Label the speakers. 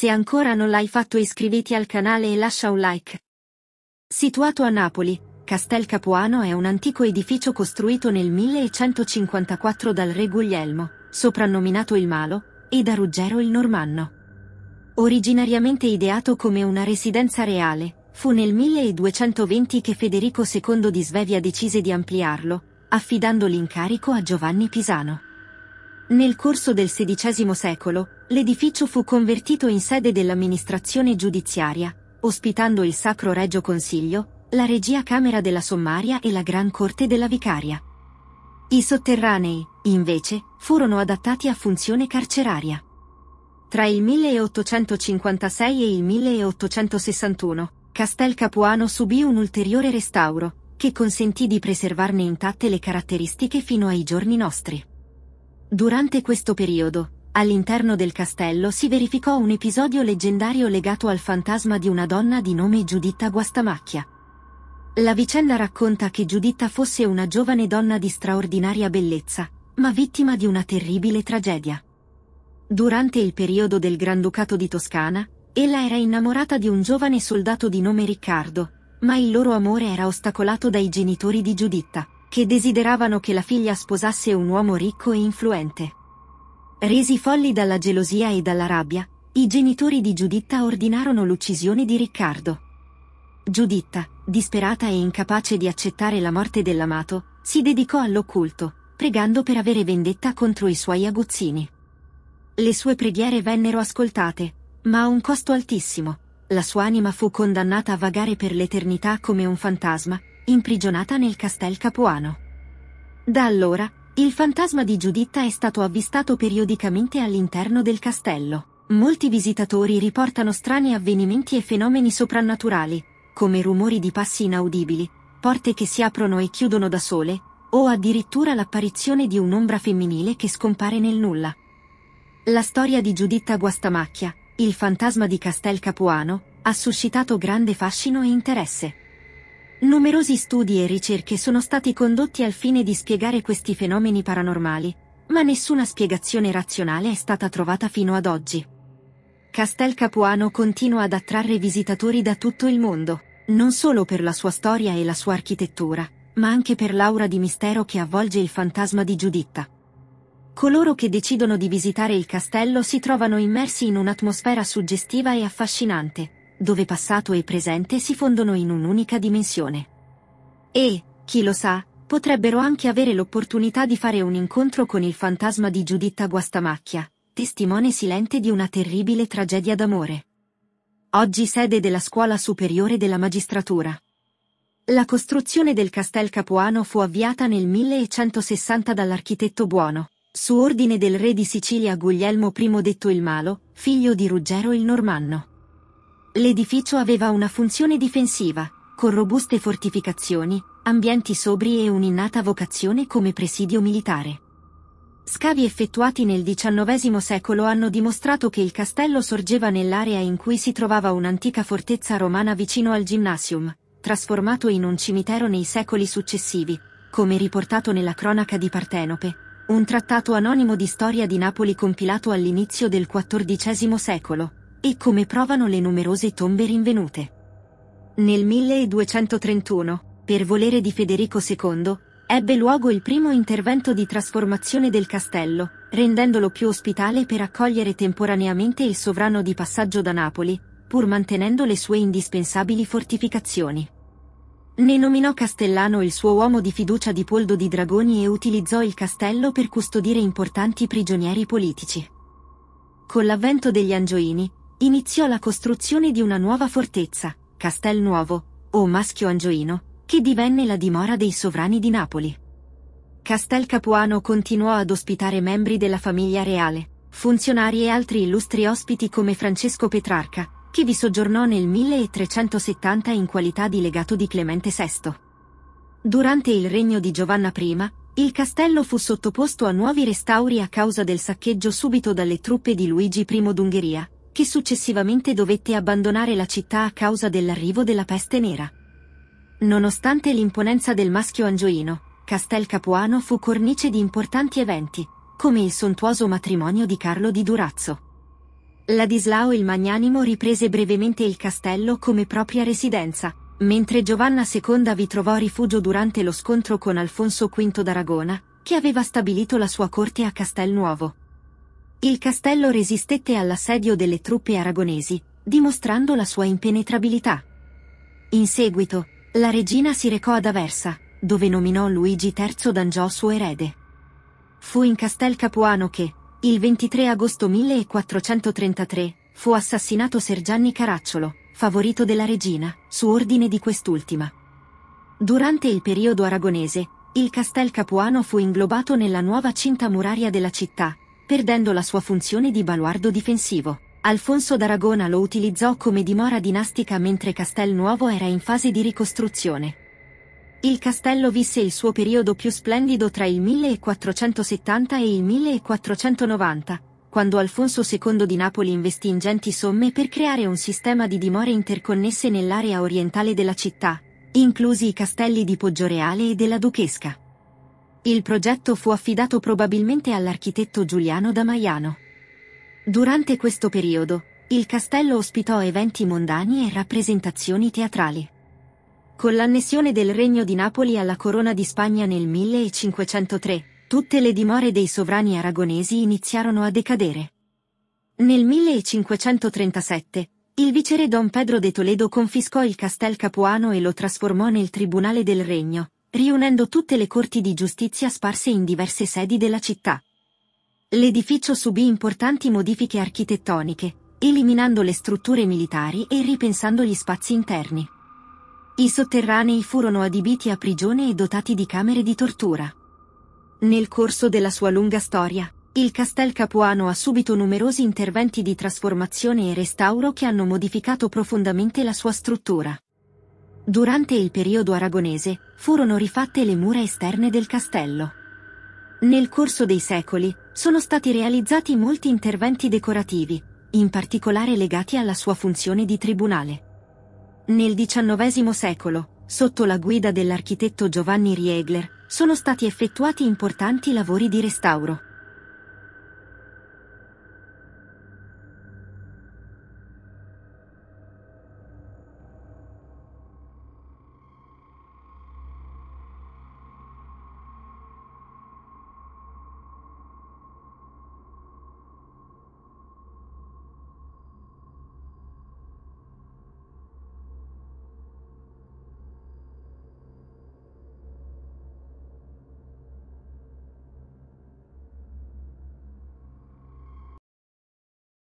Speaker 1: Se ancora non l'hai fatto iscriviti al canale e lascia un like. Situato a Napoli, Castel Capuano è un antico edificio costruito nel 1154 dal re Guglielmo, soprannominato il Malo, e da Ruggero il Normanno. Originariamente ideato come una residenza reale, fu nel 1220 che Federico II di Svevia decise di ampliarlo, affidando l'incarico a Giovanni Pisano. Nel corso del XVI secolo, l'edificio fu convertito in sede dell'amministrazione giudiziaria, ospitando il Sacro Regio Consiglio, la Regia Camera della Sommaria e la Gran Corte della Vicaria. I sotterranei, invece, furono adattati a funzione carceraria. Tra il 1856 e il 1861, Castel Capuano subì un ulteriore restauro, che consentì di preservarne intatte le caratteristiche fino ai giorni nostri. Durante questo periodo, all'interno del castello si verificò un episodio leggendario legato al fantasma di una donna di nome Giuditta Guastamacchia. La vicenda racconta che Giuditta fosse una giovane donna di straordinaria bellezza, ma vittima di una terribile tragedia. Durante il periodo del Granducato di Toscana, ella era innamorata di un giovane soldato di nome Riccardo, ma il loro amore era ostacolato dai genitori di Giuditta che desideravano che la figlia sposasse un uomo ricco e influente. Resi folli dalla gelosia e dalla rabbia, i genitori di Giuditta ordinarono l'uccisione di Riccardo. Giuditta, disperata e incapace di accettare la morte dell'amato, si dedicò all'occulto, pregando per avere vendetta contro i suoi aguzzini. Le sue preghiere vennero ascoltate, ma a un costo altissimo. La sua anima fu condannata a vagare per l'eternità come un fantasma, imprigionata nel castel Capuano. Da allora, il fantasma di Giuditta è stato avvistato periodicamente all'interno del castello. Molti visitatori riportano strani avvenimenti e fenomeni soprannaturali, come rumori di passi inaudibili, porte che si aprono e chiudono da sole, o addirittura l'apparizione di un'ombra femminile che scompare nel nulla. La storia di Giuditta Guastamacchia, il fantasma di Castel Capuano, ha suscitato grande fascino e interesse. Numerosi studi e ricerche sono stati condotti al fine di spiegare questi fenomeni paranormali, ma nessuna spiegazione razionale è stata trovata fino ad oggi. Castel Capuano continua ad attrarre visitatori da tutto il mondo, non solo per la sua storia e la sua architettura, ma anche per l'aura di mistero che avvolge il fantasma di Giuditta. Coloro che decidono di visitare il castello si trovano immersi in un'atmosfera suggestiva e affascinante, dove passato e presente si fondono in un'unica dimensione. E, chi lo sa, potrebbero anche avere l'opportunità di fare un incontro con il fantasma di Giuditta Guastamacchia, testimone silente di una terribile tragedia d'amore. Oggi sede della Scuola Superiore della Magistratura. La costruzione del Castel Capuano fu avviata nel 1160 dall'architetto Buono, su ordine del re di Sicilia Guglielmo I detto il Malo, figlio di Ruggero il Normanno. L'edificio aveva una funzione difensiva, con robuste fortificazioni, ambienti sobri e un'innata vocazione come presidio militare. Scavi effettuati nel XIX secolo hanno dimostrato che il castello sorgeva nell'area in cui si trovava un'antica fortezza romana vicino al Gymnasium, trasformato in un cimitero nei secoli successivi, come riportato nella cronaca di Partenope, un trattato anonimo di storia di Napoli compilato all'inizio del XIV secolo e come provano le numerose tombe rinvenute. Nel 1231, per volere di Federico II, ebbe luogo il primo intervento di trasformazione del castello, rendendolo più ospitale per accogliere temporaneamente il sovrano di passaggio da Napoli, pur mantenendo le sue indispensabili fortificazioni. Ne nominò Castellano il suo uomo di fiducia di Poldo di Dragoni e utilizzò il castello per custodire importanti prigionieri politici. Con l'avvento degli Angioini, iniziò la costruzione di una nuova fortezza, Castel Nuovo, o Maschio Angioino, che divenne la dimora dei sovrani di Napoli. Castel Capuano continuò ad ospitare membri della famiglia reale, funzionari e altri illustri ospiti come Francesco Petrarca, che vi soggiornò nel 1370 in qualità di legato di Clemente VI. Durante il regno di Giovanna I, il castello fu sottoposto a nuovi restauri a causa del saccheggio subito dalle truppe di Luigi I d'Ungheria, che successivamente dovette abbandonare la città a causa dell'arrivo della peste nera. Nonostante l'imponenza del maschio angioino, Castel Capuano fu cornice di importanti eventi, come il sontuoso matrimonio di Carlo di Durazzo. Ladislao il Magnanimo riprese brevemente il castello come propria residenza, mentre Giovanna II vi trovò rifugio durante lo scontro con Alfonso V d'Aragona, che aveva stabilito la sua corte a Castelnuovo il castello resistette all'assedio delle truppe aragonesi, dimostrando la sua impenetrabilità. In seguito, la regina si recò ad Aversa, dove nominò Luigi III d'Angio suo erede. Fu in Castel Capuano che, il 23 agosto 1433, fu assassinato Ser Gianni Caracciolo, favorito della regina, su ordine di quest'ultima. Durante il periodo aragonese, il Castel Capuano fu inglobato nella nuova cinta muraria della città, perdendo la sua funzione di baluardo difensivo. Alfonso d'Aragona lo utilizzò come dimora dinastica mentre Castelnuovo era in fase di ricostruzione. Il castello visse il suo periodo più splendido tra il 1470 e il 1490, quando Alfonso II di Napoli investì ingenti somme per creare un sistema di dimore interconnesse nell'area orientale della città, inclusi i castelli di Poggioreale e della Duchesca. Il progetto fu affidato probabilmente all'architetto Giuliano da Maiano. Durante questo periodo, il castello ospitò eventi mondani e rappresentazioni teatrali. Con l'annessione del Regno di Napoli alla Corona di Spagna nel 1503, tutte le dimore dei sovrani aragonesi iniziarono a decadere. Nel 1537, il vicere Don Pedro de Toledo confiscò il castel Capuano e lo trasformò nel Tribunale del Regno, riunendo tutte le corti di giustizia sparse in diverse sedi della città. L'edificio subì importanti modifiche architettoniche, eliminando le strutture militari e ripensando gli spazi interni. I sotterranei furono adibiti a prigione e dotati di camere di tortura. Nel corso della sua lunga storia, il Castel Capuano ha subito numerosi interventi di trasformazione e restauro che hanno modificato profondamente la sua struttura. Durante il periodo aragonese, furono rifatte le mura esterne del castello. Nel corso dei secoli, sono stati realizzati molti interventi decorativi, in particolare legati alla sua funzione di tribunale. Nel XIX secolo, sotto la guida dell'architetto Giovanni Riegler, sono stati effettuati importanti lavori di restauro.